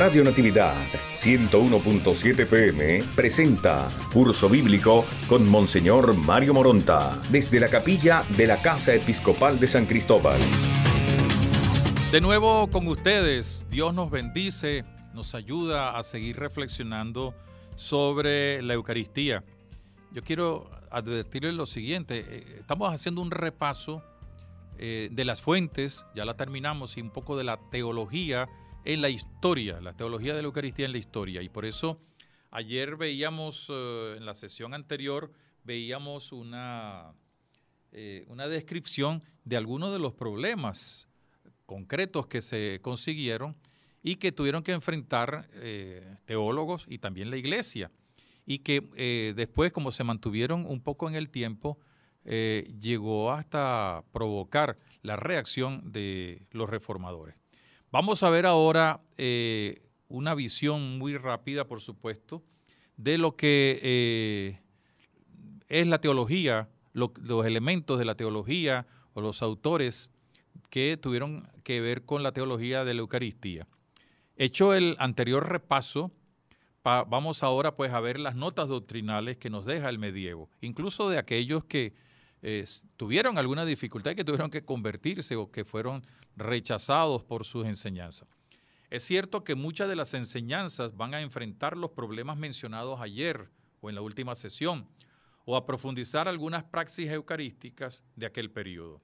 Radio Natividad 101.7 PM presenta Curso Bíblico con Monseñor Mario Moronta desde la capilla de la Casa Episcopal de San Cristóbal. De nuevo con ustedes, Dios nos bendice, nos ayuda a seguir reflexionando sobre la Eucaristía. Yo quiero advertirles lo siguiente, eh, estamos haciendo un repaso eh, de las fuentes, ya la terminamos, y un poco de la teología en la historia, la teología de la Eucaristía en la historia. Y por eso ayer veíamos, eh, en la sesión anterior, veíamos una, eh, una descripción de algunos de los problemas concretos que se consiguieron y que tuvieron que enfrentar eh, teólogos y también la iglesia. Y que después, como se mantuvieron un poco en el tiempo, llegó hasta provocar la reacción de los reformadores. Vamos a ver ahora eh, una visión muy rápida, por supuesto, de lo que eh, es la teología, los elementos de la teología o los autores que tuvieron que ver con la teología de la Eucaristía. Hecho el anterior repaso, vamos ahora pues a ver las notas doctrinales que nos deja el medievo, incluso de aquellos que tuvieron alguna dificultad que tuvieron que convertirse o que fueron rechazados por sus enseñanzas. Es cierto que muchas de las enseñanzas van a enfrentar los problemas mencionados ayer o en la última sesión, o a profundizar algunas praxis eucarísticas de aquel periodo.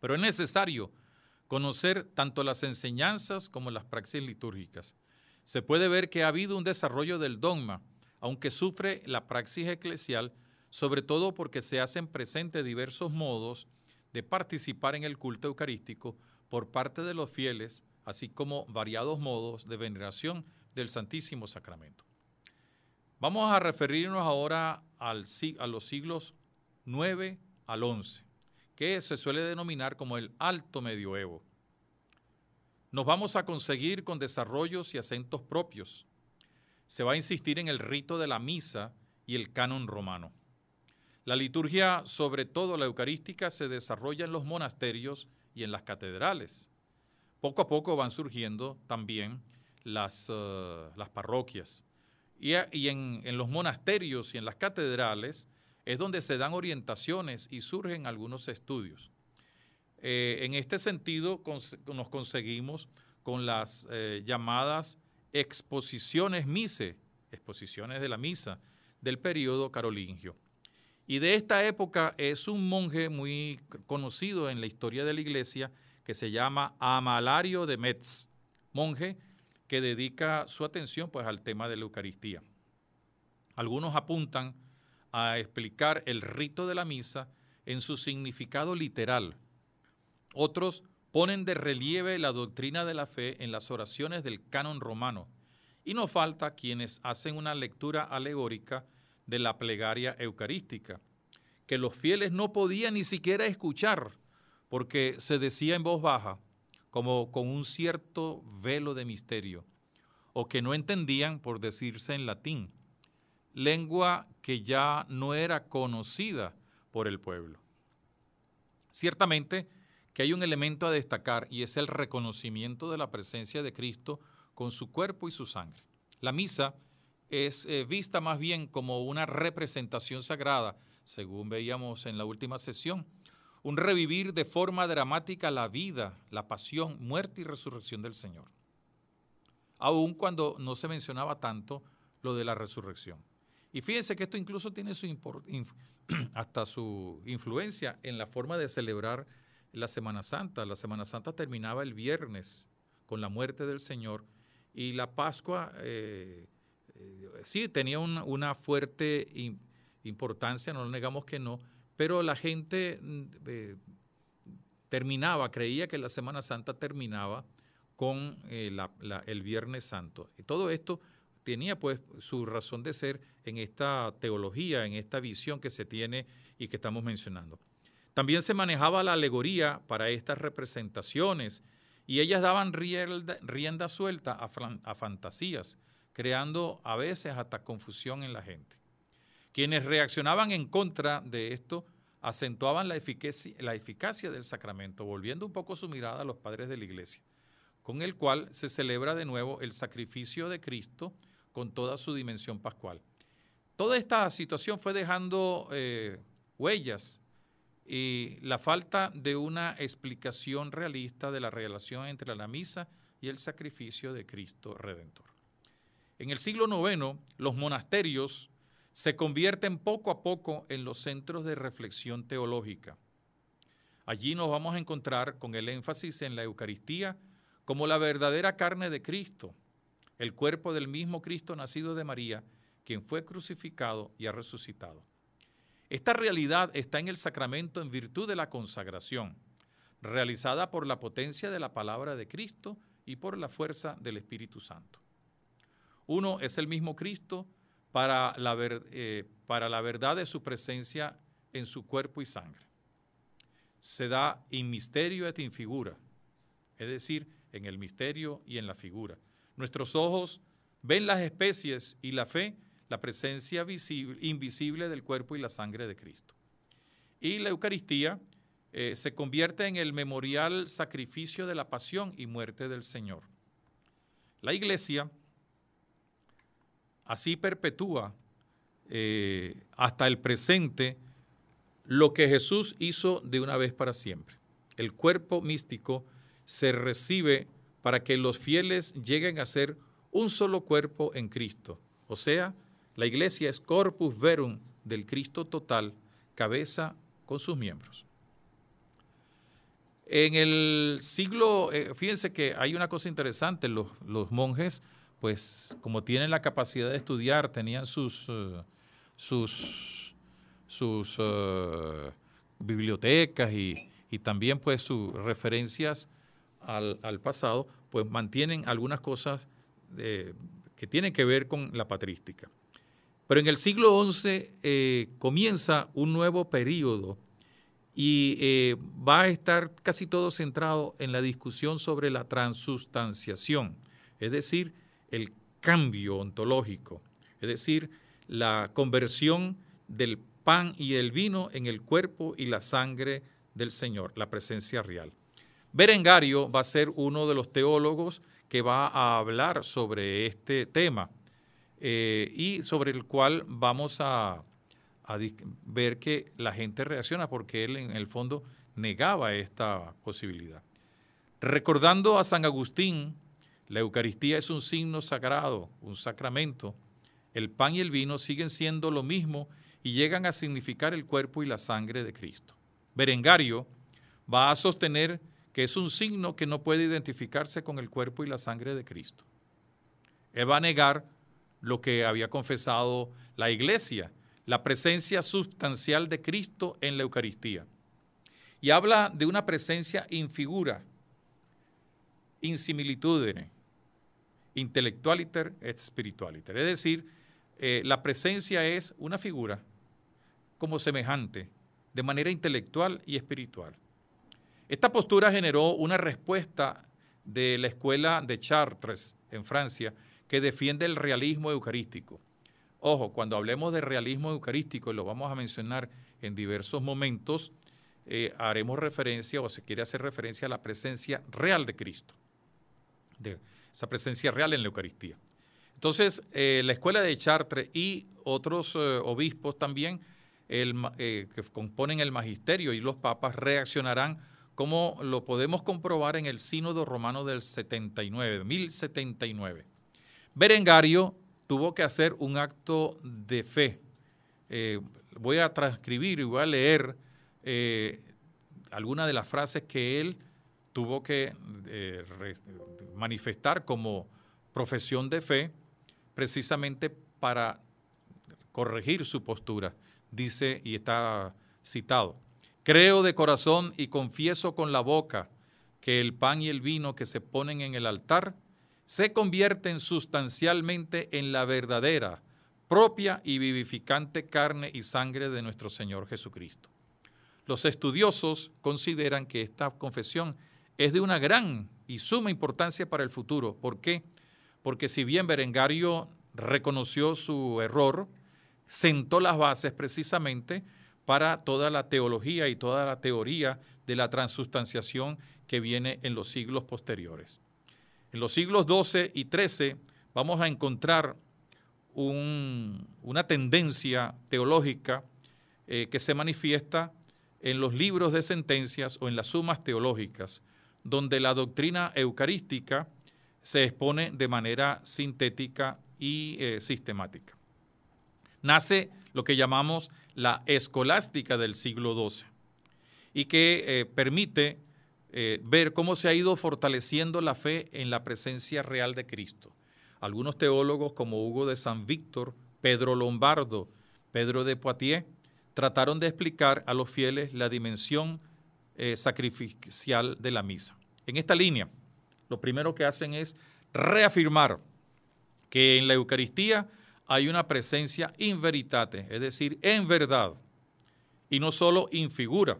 Pero es necesario conocer tanto las enseñanzas como las praxis litúrgicas. Se puede ver que ha habido un desarrollo del dogma, aunque sufre la praxis eclesial sobre todo porque se hacen presentes diversos modos de participar en el culto eucarístico por parte de los fieles, así como variados modos de veneración del Santísimo Sacramento. Vamos a referirnos ahora al, a los siglos 9 al 11, que se suele denominar como el Alto Medioevo. Nos vamos a conseguir con desarrollos y acentos propios. Se va a insistir en el rito de la misa y el canon romano. La liturgia, sobre todo la eucarística, se desarrolla en los monasterios y en las catedrales. Poco a poco van surgiendo también las, eh, las parroquias. Y, en, los monasterios y en las catedrales es donde se dan orientaciones y surgen algunos estudios. Eh, en este sentido, nos conseguimos con las eh, llamadas exposiciones mise, exposiciones de la misa, del periodo carolingio. Y de esta época es un monje muy conocido en la historia de la iglesia que se llama Amalario de Metz, monje que dedica su atención pues, al tema de la Eucaristía. Algunos apuntan a explicar el rito de la misa en su significado literal. Otros ponen de relieve la doctrina de la fe en las oraciones del canon romano. Y no falta quienes hacen una lectura alegórica de la plegaria eucarística, que los fieles no podían ni siquiera escuchar, porque se decía en voz baja, como con un cierto velo de misterio, o que no entendían por decirse en latín, lengua que ya no era conocida por el pueblo. Ciertamente que hay un elemento a destacar y es el reconocimiento de la presencia de Cristo con su cuerpo y su sangre. La misa es eh, vista más bien como una representación sagrada, según veíamos en la última sesión, un revivir de forma dramática la vida, la pasión, muerte y resurrección del Señor. Aun cuando no se mencionaba tanto lo de la resurrección. Y fíjense que esto incluso tiene su hasta su influencia en la forma de celebrar la Semana Santa. La Semana Santa terminaba el viernes con la muerte del Señor y la Pascua eh, eh, sí, tenía una fuerte importancia, no lo negamos que no, pero la gente mm, eh, terminaba, creía que la Semana Santa terminaba con eh, el Viernes Santo. Y todo esto tenía pues su razón de ser en esta teología, en esta visión que se tiene y que estamos mencionando. También se manejaba la alegoría para estas representaciones y ellas daban rienda, suelta a fantasías creando a veces hasta confusión en la gente. Quienes reaccionaban en contra de esto acentuaban la eficacia, del sacramento, volviendo un poco su mirada a los padres de la iglesia, con el cual se celebra de nuevo el sacrificio de Cristo con toda su dimensión pascual. Toda esta situación fue dejando eh, huellas y la falta de una explicación realista de la relación entre la misa y el sacrificio de Cristo Redentor. En el siglo IX, los monasterios se convierten poco a poco en los centros de reflexión teológica. Allí nos vamos a encontrar con el énfasis en la Eucaristía como la verdadera carne de Cristo, el cuerpo del mismo Cristo nacido de María, quien fue crucificado y ha resucitado. Esta realidad está en el sacramento en virtud de la consagración, realizada por la potencia de la palabra de Cristo y por la fuerza del Espíritu Santo. Uno es el mismo Cristo para la, eh, para la verdad de su presencia en su cuerpo y sangre. Se da in misterio et in figura, es decir, en el misterio y en la figura. Nuestros ojos ven las especies y la fe, la presencia visible, invisible del cuerpo y la sangre de Cristo. Y la Eucaristía eh, se convierte en el memorial sacrificio de la pasión y muerte del Señor. La Iglesia Así perpetúa eh, hasta el presente lo que Jesús hizo de una vez para siempre. El cuerpo místico se recibe para que los fieles lleguen a ser un solo cuerpo en Cristo. O sea, la iglesia es corpus verum del Cristo total, cabeza con sus miembros. En el siglo, eh, fíjense que hay una cosa interesante, los monjes pues como tienen la capacidad de estudiar, tenían sus, eh, sus, eh, bibliotecas y, también pues sus referencias al, pasado, pues mantienen algunas cosas que tienen que ver con la patrística. Pero en el siglo XI eh, comienza un nuevo periodo y va a estar casi todo centrado en la discusión sobre la transustanciación, es decir, el cambio ontológico, es decir, la conversión del pan y el vino en el cuerpo y la sangre del Señor, la presencia real. Berengario va a ser uno de los teólogos que va a hablar sobre este tema eh, y sobre el cual vamos a, a ver que la gente reacciona porque él en el fondo negaba esta posibilidad. Recordando a San Agustín, la Eucaristía es un signo sagrado, un sacramento. El pan y el vino siguen siendo lo mismo y llegan a significar el cuerpo y la sangre de Cristo. Berengario va a sostener que es un signo que no puede identificarse con el cuerpo y la sangre de Cristo. Él va a negar lo que había confesado la Iglesia, la presencia sustancial de Cristo en la Eucaristía. Y habla de una presencia infigura, insimilitudene intellectualiter et spiritualiter. Es decir, eh, la presencia es una figura como semejante, de manera intelectual y espiritual. Esta postura generó una respuesta de la escuela de Chartres en Francia, que defiende el realismo eucarístico. Ojo, cuando hablemos de realismo eucarístico, y lo vamos a mencionar en diversos momentos, eh, haremos referencia o se quiere hacer referencia a la presencia real de Cristo. De, esa presencia real en la Eucaristía. Entonces, eh, la escuela de Chartres y otros eh, obispos también eh, que componen el magisterio y los papas reaccionarán como lo podemos comprobar en el sínodo romano del 79, 1079. Berengario tuvo que hacer un acto de fe. voy a transcribir y voy a leer algunas de las frases que él tuvo que eh, manifestar como profesión de fe precisamente para corregir su postura. Dice, y está citado, creo de corazón y confieso con la boca que el pan y el vino que se ponen en el altar se convierten sustancialmente en la verdadera, propia y vivificante carne y sangre de nuestro Señor Jesucristo. Los estudiosos consideran que esta confesión es de una gran y suma importancia para el futuro. ¿Por qué? Porque si bien Berengario reconoció su error, sentó las bases precisamente para toda la teología y toda la teoría de la transustanciación que viene en los siglos posteriores. En los siglos XII y XIII vamos a encontrar una tendencia teológica eh, que se manifiesta en los libros de sentencias o en las sumas teológicas donde la doctrina eucarística se expone de manera sintética y eh, sistemática. Nace lo que llamamos la escolástica del siglo XII y que eh, permite eh, ver cómo se ha ido fortaleciendo la fe en la presencia real de Cristo. Algunos teólogos como Hugo de San Víctor, Pedro Lombardo, Pedro de Poitiers, trataron de explicar a los fieles la dimensión eh, sacrificial de la misa. En esta línea, lo primero que hacen es reafirmar que en la Eucaristía hay una presencia in veritate, es decir, en verdad, y no solo en figura,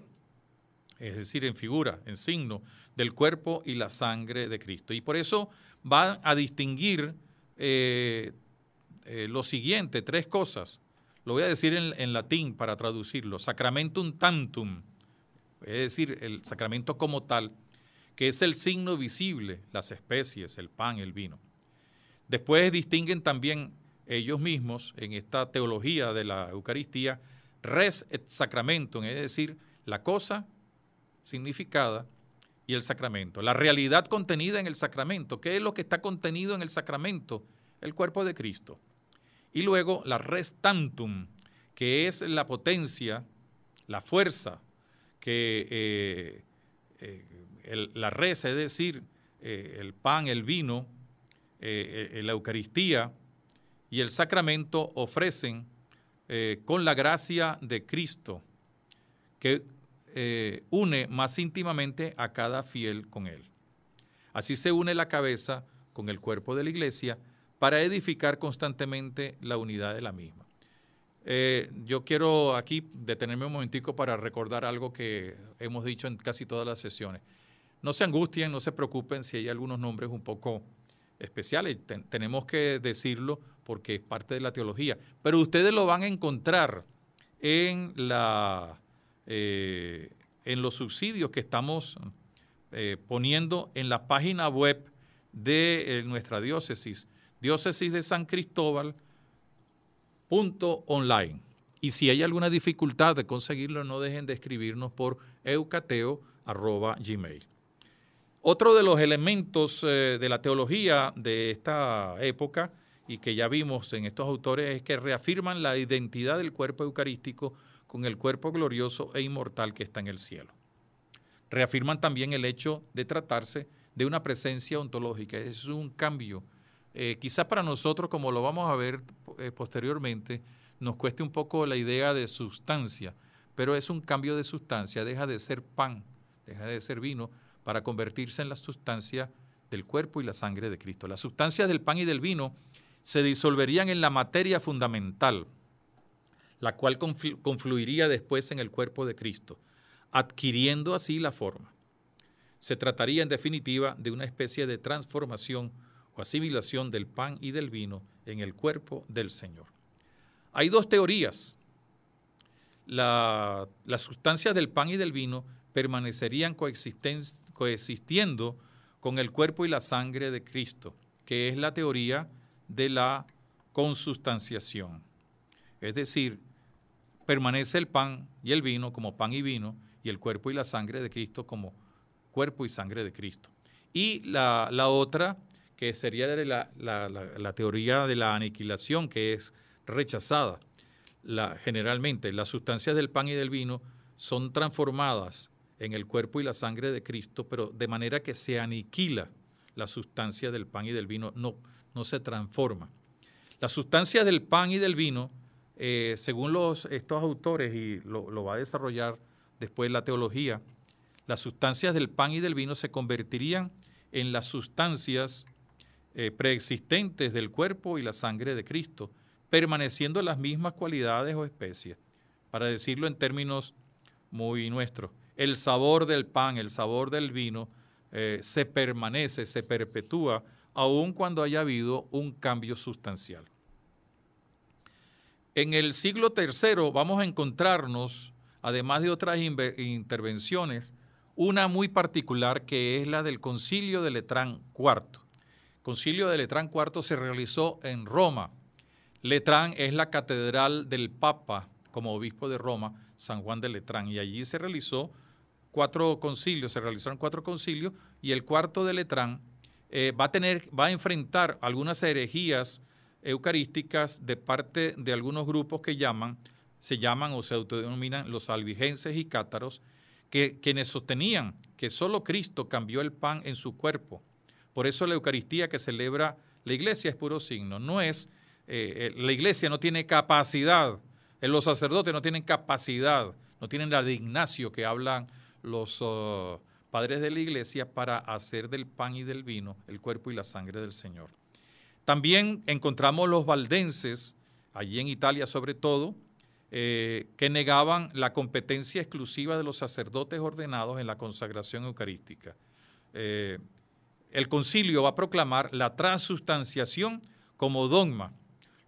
es decir, en figura, en signo del cuerpo y la sangre de Cristo. Y por eso van a distinguir eh, eh, lo siguiente, tres cosas. Lo voy a decir en latín para traducirlo, sacramentum tantum, es decir, el sacramento como tal, que es el signo visible, las especies, el pan, el vino. Después distinguen también ellos mismos en esta teología de la Eucaristía res et sacramentum, es decir, la cosa significada y el sacramento, la realidad contenida en el sacramento, qué es lo que está contenido en el sacramento, el cuerpo de Cristo. Y luego la res tantum, que es la potencia, la fuerza, que eh, eh, la reza, es decir, eh, el pan, el vino, e, la Eucaristía y el sacramento ofrecen con la gracia de Cristo, que une más íntimamente a cada fiel con Él. Así se une la cabeza con el cuerpo de la iglesia para edificar constantemente la unidad de la misma. Eh, yo quiero aquí detenerme un momentico para recordar algo que hemos dicho en casi todas las sesiones. No se angustien, no se preocupen si hay algunos nombres un poco especiales. tenemos que decirlo porque es parte de la teología. Pero ustedes lo van a encontrar en, eh, los subsidios que estamos eh, poniendo en la página web de nuestra diócesis, diócesis de San Cristóbal online. Y si hay alguna dificultad de conseguirlo, no dejen de escribirnos por eucateo.gmail. Otro de los elementos eh, de la teología de esta época y que ya vimos en estos autores es que reafirman la identidad del cuerpo eucarístico con el cuerpo glorioso e inmortal que está en el cielo. Reafirman también el hecho de tratarse de una presencia ontológica. Es un cambio eh, quizás para nosotros, como lo vamos a ver eh, posteriormente, nos cueste un poco la idea de sustancia, pero es un cambio de sustancia, deja de ser pan, deja de ser vino, para convertirse en la sustancia del cuerpo y la sangre de Cristo. Las sustancias del pan y del vino se disolverían en la materia fundamental, la cual confluiría después en el cuerpo de Cristo, adquiriendo así la forma. Se trataría en definitiva de una especie de transformación o asimilación del pan y del vino en el cuerpo del Señor. Hay dos teorías. La, las sustancias del pan y del vino permanecerían coexistiendo con el cuerpo y la sangre de Cristo, que es la teoría de la consustanciación. Es decir, permanece el pan y el vino como pan y vino, y el cuerpo y la sangre de Cristo como cuerpo y sangre de Cristo. Y la, la otra que sería la, teoría de la aniquilación, que es rechazada generalmente. Las sustancias del pan y del vino son transformadas en el cuerpo y la sangre de Cristo, pero de manera que se aniquila la sustancia del pan y del vino, no, no se transforma. Las sustancias del pan y del vino, eh, según los, estos autores, y lo, va a desarrollar después la teología, las sustancias del pan y del vino se convertirían en las sustancias eh, preexistentes del cuerpo y la sangre de Cristo, permaneciendo las mismas cualidades o especies. Para decirlo en términos muy nuestros, el sabor del pan, el sabor del vino, eh, se permanece, se perpetúa, aun cuando haya habido un cambio sustancial. En el siglo III vamos a encontrarnos, además de otras intervenciones, una muy particular que es la del concilio de Letrán IV. Concilio de Letrán IV se realizó en Roma. Letrán es la catedral del Papa como obispo de Roma, San Juan de Letrán, y allí se realizó cuatro concilios, se realizaron cuatro concilios, y el cuarto de Letrán eh, va, a tener, va a enfrentar algunas herejías eucarísticas de parte de algunos grupos que llaman, se llaman o se autodenominan los albigenses y cátaros, que, quienes sostenían que solo Cristo cambió el pan en su cuerpo por eso la Eucaristía que celebra la iglesia es puro signo, no es, eh, eh, la iglesia no tiene capacidad, eh, los sacerdotes no tienen capacidad, no tienen la dignación que hablan los oh, padres de la iglesia para hacer del pan y del vino el cuerpo y la sangre del Señor. También encontramos los valdenses, allí en Italia sobre todo, que negaban la competencia exclusiva de los sacerdotes ordenados en la consagración eucarística el concilio va a proclamar la transustanciación como dogma,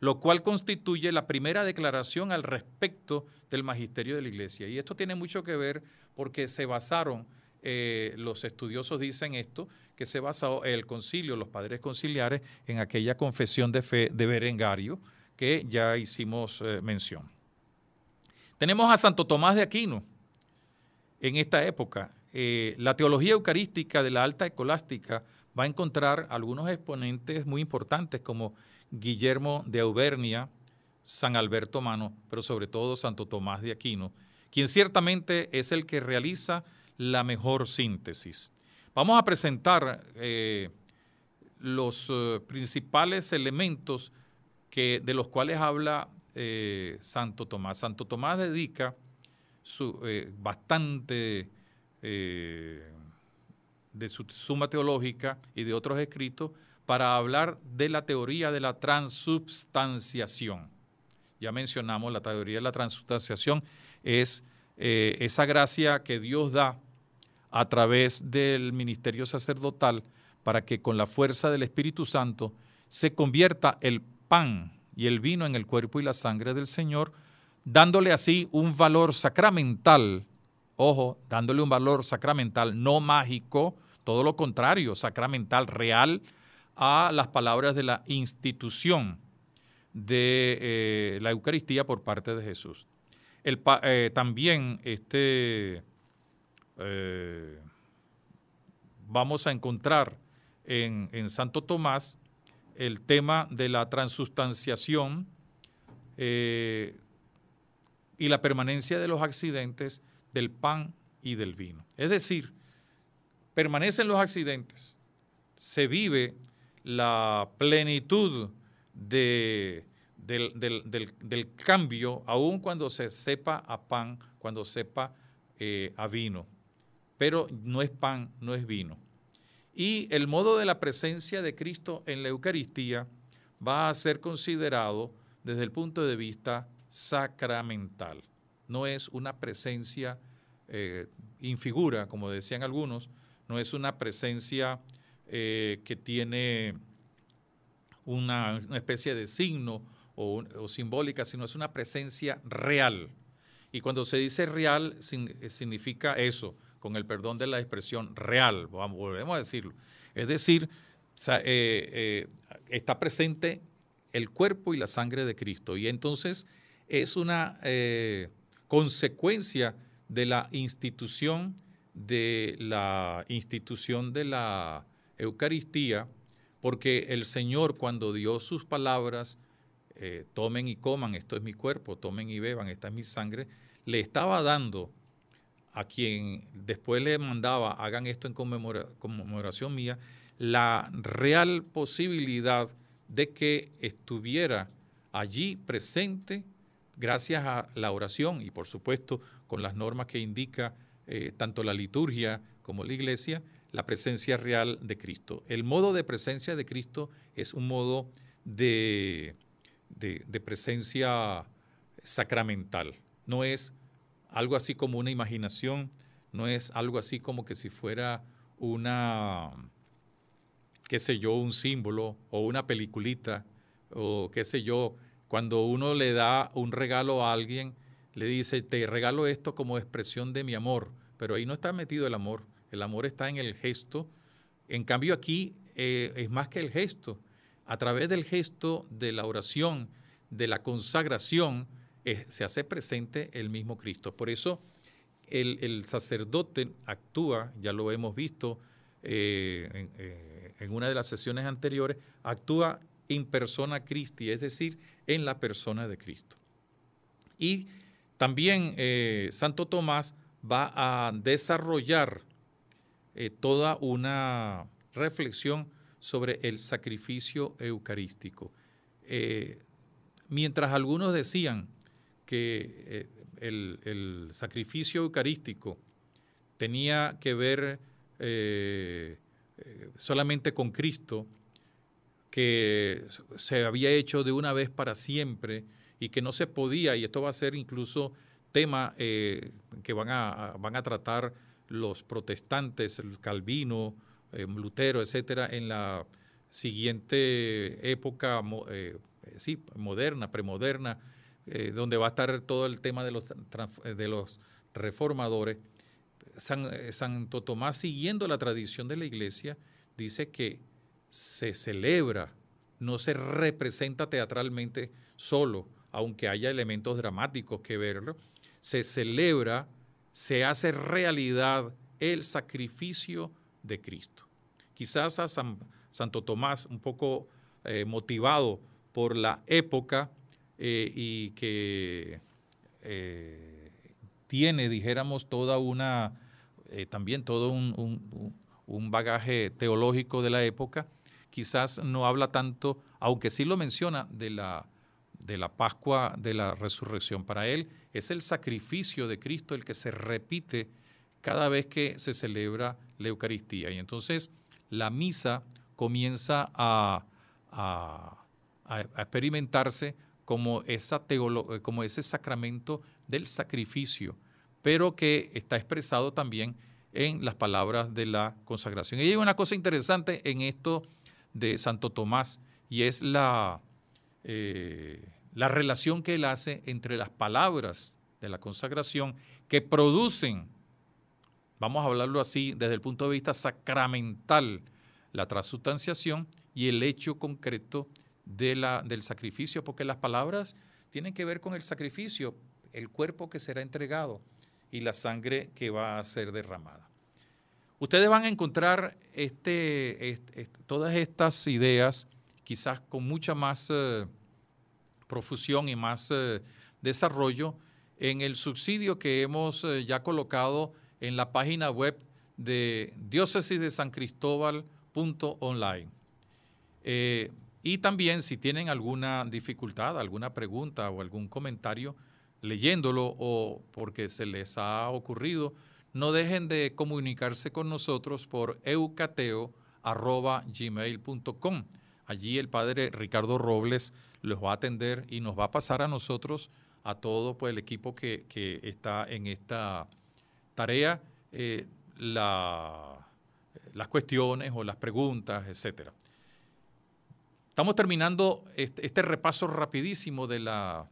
lo cual constituye la primera declaración al respecto del magisterio de la Iglesia. Y esto tiene mucho que ver porque se basaron, eh, los estudiosos dicen esto, que se basó el concilio, los padres conciliares, en aquella confesión de fe de Berengario que ya hicimos eh, mención. Tenemos a Santo Tomás de Aquino en esta época, eh, la teología eucarística de la alta escolástica va a encontrar algunos exponentes muy importantes como Guillermo de Auvernia, San Alberto Mano, pero sobre todo Santo Tomás de Aquino, quien ciertamente es el que realiza la mejor síntesis. Vamos a presentar eh, los eh, principales elementos que, de los cuales habla Santo Tomás. Santo Tomás dedica su, bastante eh, de su suma teológica y de otros escritos para hablar de la teoría de la transubstanciación. Ya mencionamos la teoría de la transubstanciación, es eh, esa gracia que Dios da a través del ministerio sacerdotal para que con la fuerza del Espíritu Santo se convierta el pan y el vino en el cuerpo y la sangre del Señor, dándole así un valor sacramental ojo, dándole un valor sacramental, no mágico, todo lo contrario, sacramental, real, a las palabras de la institución de eh, la Eucaristía por parte de Jesús. Eh, también este, eh, vamos a encontrar en, en, Santo Tomás el tema de la transustanciación y la permanencia de los accidentes del pan y del vino. Es decir, permanecen los accidentes, se vive la plenitud del, cambio, aun cuando se sepa a pan, cuando sepa eh, a vino, pero no es pan, no es vino. Y el modo de la presencia de Cristo en la Eucaristía va a ser considerado desde el punto de vista sacramental. No es una presencia eh, infigura, como decían algunos, no es una presencia eh, que tiene una, especie de signo o, simbólica, sino es una presencia real. Y cuando se dice real, eh, significa eso, con el perdón de la expresión real, volvemos a decirlo. Es decir, está presente el cuerpo y la sangre de Cristo. Y entonces es una consecuencia de la institución de la institución de la Eucaristía, porque el Señor cuando dio sus palabras, eh, tomen y coman, esto es mi cuerpo, tomen y beban, esta es mi sangre, le estaba dando a quien después le mandaba, hagan esto en conmemoración mía, la real posibilidad de que estuviera allí presente gracias a la oración y por supuesto con las normas que indica eh, tanto la liturgia como la iglesia, la presencia real de Cristo. El modo de presencia de Cristo es un modo de, de presencia sacramental, no es algo así como una imaginación, no es algo así como que si fuera una, qué sé yo, un símbolo o una peliculita o qué sé yo, cuando uno le da un regalo a alguien, le dice, te regalo esto como expresión de mi amor, pero ahí no está metido el amor, el amor está en el gesto. En cambio aquí eh, es más que el gesto, a través del gesto de la oración, de la consagración, se hace presente el mismo Cristo. Por eso el, sacerdote actúa, ya lo hemos visto eh, eh, en, una de las sesiones anteriores, actúa en persona Christi, es decir, en la persona de Cristo. Y también eh, Santo Tomás va a desarrollar eh, toda una reflexión sobre el sacrificio eucarístico. Eh, mientras algunos decían que el, sacrificio eucarístico tenía que ver solamente con Cristo, que se había hecho de una vez para siempre, y que no se podía, y esto va a ser incluso tema eh, que van a, van a tratar los protestantes, el Calvino, eh, Lutero, etcétera, en la siguiente época, eh, sí, moderna, premoderna, donde va a estar todo el tema de los, de los reformadores. Santo Tomás, siguiendo la tradición de la iglesia, dice que se celebra, no se representa teatralmente solo, aunque haya elementos dramáticos que verlo, se celebra, se hace realidad el sacrificio de Cristo. Quizás a Santo Tomás, un poco eh, motivado por la época eh, y que eh, tiene, dijéramos, toda una, también todo un bagaje teológico de la época, quizás no habla tanto, aunque sí lo menciona, de la de la Pascua de la Resurrección. Para él es el sacrificio de Cristo el que se repite cada vez que se celebra la Eucaristía. Y entonces la misa comienza a, a, experimentarse como, esa eh, como ese sacramento del sacrificio, pero que está expresado también en las palabras de la consagración. Y hay una cosa interesante en esto de Santo Tomás, y es la, eh, la relación que él hace entre las palabras de la consagración que producen, vamos a hablarlo así, desde el punto de vista sacramental, la transustanciación y el hecho concreto de la, del sacrificio, porque las palabras tienen que ver con el sacrificio, el cuerpo que será entregado y la sangre que va a ser derramada. Ustedes van a encontrar este, todas estas ideas, quizás con mucha más eh, profusión y más eh, desarrollo en el subsidio que hemos eh, ya colocado en la página web de diócesis de San Cristóbal.online. Eh, y también si tienen alguna dificultad, alguna pregunta o algún comentario leyéndolo o porque se les ha ocurrido, no dejen de comunicarse con nosotros por eucateo.gmail.com. Allí el padre Ricardo Robles los va a atender y nos va a pasar a nosotros, a todo pues, el equipo que, está en esta tarea, eh, las cuestiones o las preguntas, etcétera. Estamos terminando este, este repaso rapidísimo de la,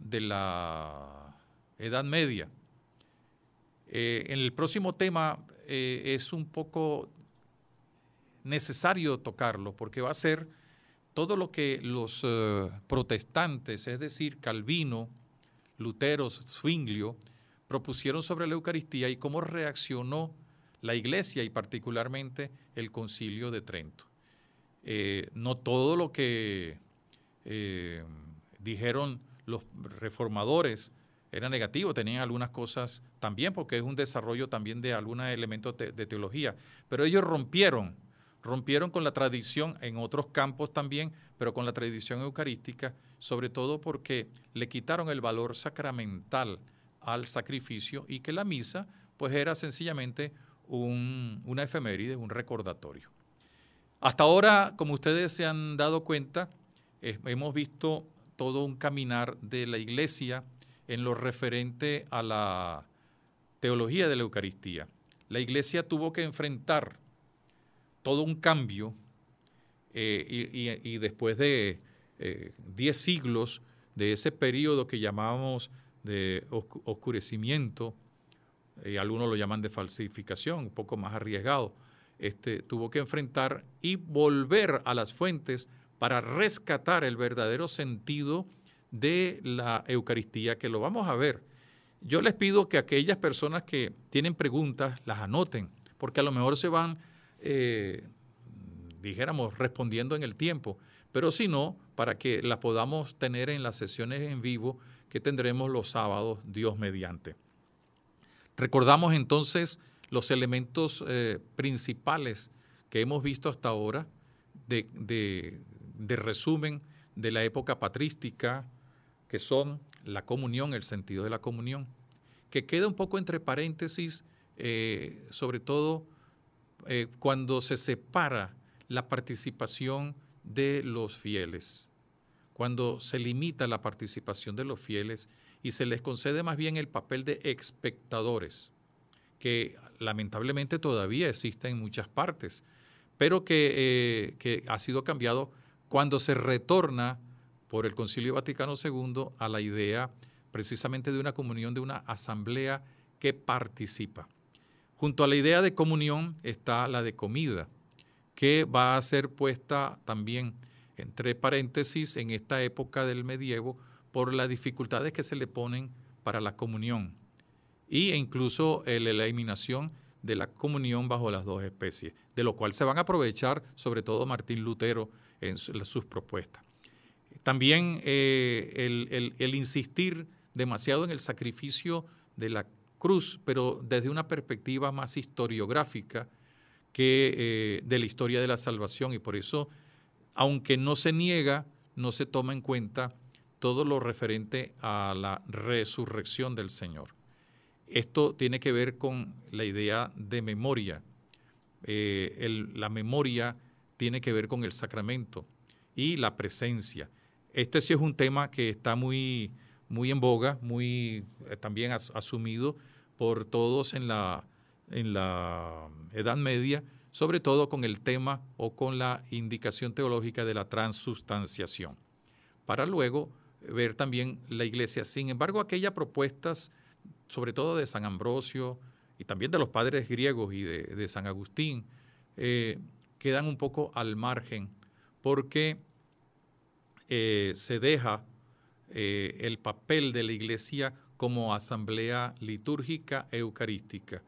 de la Edad Media. Eh, en el próximo tema eh, es un poco necesario tocarlo porque va a ser todo lo que los eh, protestantes, es decir, Calvino, Lutero, Zwinglio, propusieron sobre la Eucaristía y cómo reaccionó la Iglesia y particularmente el Concilio de Trento. Eh, no todo lo que eh, dijeron los reformadores era negativo, tenían algunas cosas también, porque es un desarrollo también de algunos elementos de teología, pero ellos rompieron rompieron con la tradición en otros campos también, pero con la tradición eucarística, sobre todo porque le quitaron el valor sacramental al sacrificio y que la misa pues era sencillamente un, una efeméride, un recordatorio. Hasta ahora, como ustedes se han dado cuenta, eh, hemos visto todo un caminar de la Iglesia en lo referente a la teología de la Eucaristía. La Iglesia tuvo que enfrentar todo un cambio eh, y, después de eh, diez siglos de ese periodo que llamamos de oscurecimiento, y algunos lo llaman de falsificación, un poco más arriesgado, este, tuvo que enfrentar y volver a las fuentes para rescatar el verdadero sentido de la Eucaristía, que lo vamos a ver. Yo les pido que aquellas personas que tienen preguntas las anoten, porque a lo mejor se van eh, dijéramos, respondiendo en el tiempo, pero si no, para que las podamos tener en las sesiones en vivo que tendremos los sábados, Dios mediante. Recordamos entonces los elementos eh, principales que hemos visto hasta ahora de, resumen de la época patrística, que son la comunión, el sentido de la comunión, que queda un poco entre paréntesis, eh, sobre todo eh, cuando se separa la participación de los fieles, cuando se limita la participación de los fieles y se les concede más bien el papel de espectadores, que lamentablemente todavía existe en muchas partes, pero que, eh, que ha sido cambiado cuando se retorna por el Concilio Vaticano II a la idea precisamente de una comunión, de una asamblea que participa. Junto a la idea de comunión está la de comida, que va a ser puesta también entre paréntesis en esta época del medievo por las dificultades que se le ponen para la comunión e incluso eh, la eliminación de la comunión bajo las dos especies, de lo cual se van a aprovechar sobre todo Martín Lutero en sus propuestas. También eh, el, el, insistir demasiado en el sacrificio de la Cruz, pero desde una perspectiva más historiográfica que eh, de la historia de la salvación. Y por eso, aunque no se niega, no se toma en cuenta todo lo referente a la resurrección del Señor. Esto tiene que ver con la idea de memoria. Eh, la memoria tiene que ver con el sacramento y la presencia. Este sí es un tema que está muy, muy en boga, muy eh, también asumido por todos en la, en la Edad Media, sobre todo con el tema o con la indicación teológica de la transustanciación, para luego ver también la iglesia. Sin embargo, aquellas propuestas, sobre todo de San Ambrosio y también de los padres griegos y de, San Agustín, eh, quedan un poco al margen porque eh, se deja eh, el papel de la iglesia como asamblea litúrgica eucarística.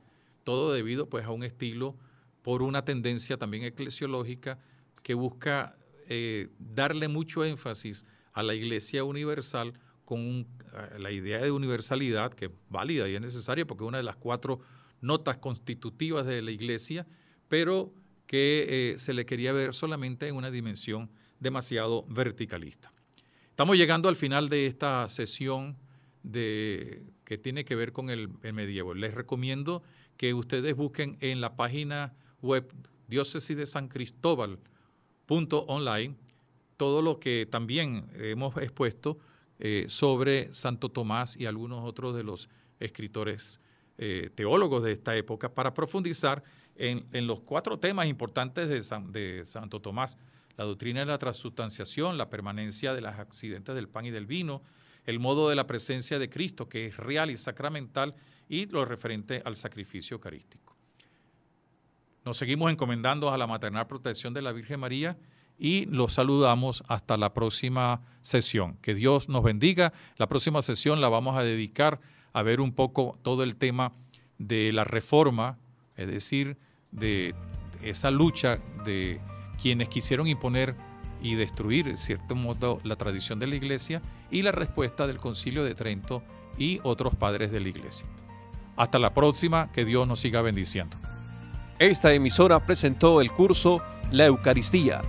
Todo debido pues a un estilo por una tendencia también eclesiológica que busca eh, darle mucho énfasis a la iglesia universal con eh, la idea de universalidad, que es válida y es necesaria porque es una de las cuatro notas constitutivas de la iglesia, pero que eh, se le quería ver solamente en una dimensión demasiado verticalista. Estamos llegando al final de esta sesión de, que tiene que ver con el, medievo. Les recomiendo que ustedes busquen en la página web diócesis de San Cristóbal online todo lo que también hemos expuesto eh, sobre Santo Tomás y algunos otros de los escritores eh, teólogos de esta época para profundizar en, los cuatro temas importantes de, de Santo Tomás, la doctrina de la transustanciación, la permanencia de las accidentes del pan y del vino, el modo de la presencia de Cristo, que es real y sacramental, y lo referente al sacrificio eucarístico. Nos seguimos encomendando a la maternal protección de la Virgen María y los saludamos hasta la próxima sesión. Que Dios nos bendiga. La próxima sesión la vamos a dedicar a ver un poco todo el tema de la reforma, es decir, de esa lucha de quienes quisieron imponer y destruir, en cierto modo, la tradición de la iglesia y la respuesta del Concilio de Trento y otros padres de la Iglesia. Hasta la próxima, que Dios nos siga bendiciendo. Esta emisora presentó el curso La Eucaristía